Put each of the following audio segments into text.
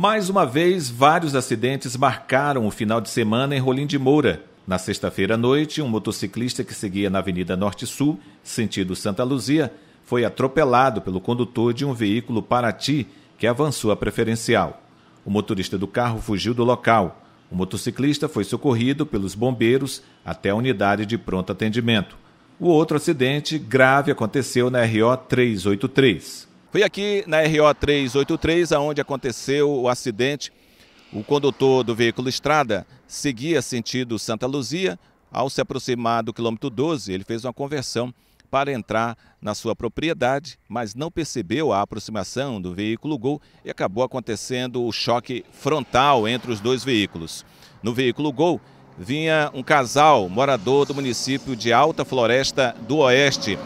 Mais uma vez, vários acidentes marcaram o final de semana em Rolim de Moura. Na sexta-feira à noite, um motociclista que seguia na Avenida Norte-Sul, sentido Santa Luzia, foi atropelado pelo condutor de um veículo Paraty que avançou a preferencial. O motorista do carro fugiu do local. O motociclista foi socorrido pelos bombeiros até a unidade de pronto atendimento. O outro acidente grave aconteceu na RO 383. Foi aqui na RO 383 aonde aconteceu o acidente. O condutor do veículo estrada seguia sentido Santa Luzia. Ao se aproximar do quilômetro 12, ele fez uma conversão para entrar na sua propriedade, mas não percebeu a aproximação do veículo Gol e acabou acontecendo o choque frontal entre os dois veículos. No veículo Gol vinha um casal morador do município de Alta Floresta do Oeste,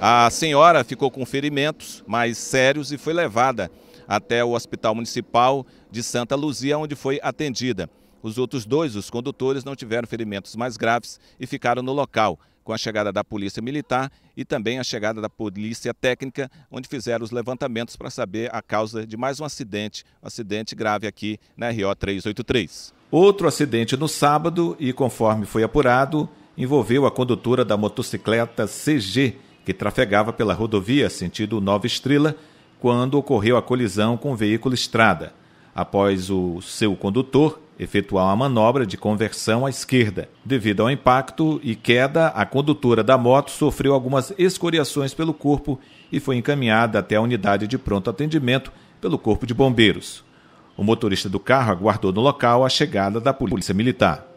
a senhora ficou com ferimentos mais sérios e foi levada até o Hospital Municipal de Santa Luzia, onde foi atendida. Os outros dois, os condutores, não tiveram ferimentos mais graves e ficaram no local, com a chegada da Polícia Militar e também a chegada da Polícia Técnica, onde fizeram os levantamentos para saber a causa de mais um acidente, um acidente grave aqui na RO 383. Outro acidente no sábado e, conforme foi apurado, envolveu a condutora da motocicleta CG que trafegava pela rodovia sentido Nova Estrela quando ocorreu a colisão com o veículo Estrada, após o seu condutor efetuar uma manobra de conversão à esquerda. Devido ao impacto e queda, a condutora da moto sofreu algumas escoriações pelo corpo e foi encaminhada até a unidade de pronto atendimento pelo Corpo de Bombeiros. O motorista do carro aguardou no local a chegada da Polícia Militar.